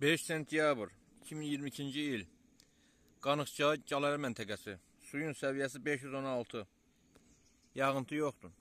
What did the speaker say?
5 sentyabr 2022-ci il Qanıqca Cəlalə məntəqəsi. Suyun səviyyəsi 516. Yağıntı yoxdur.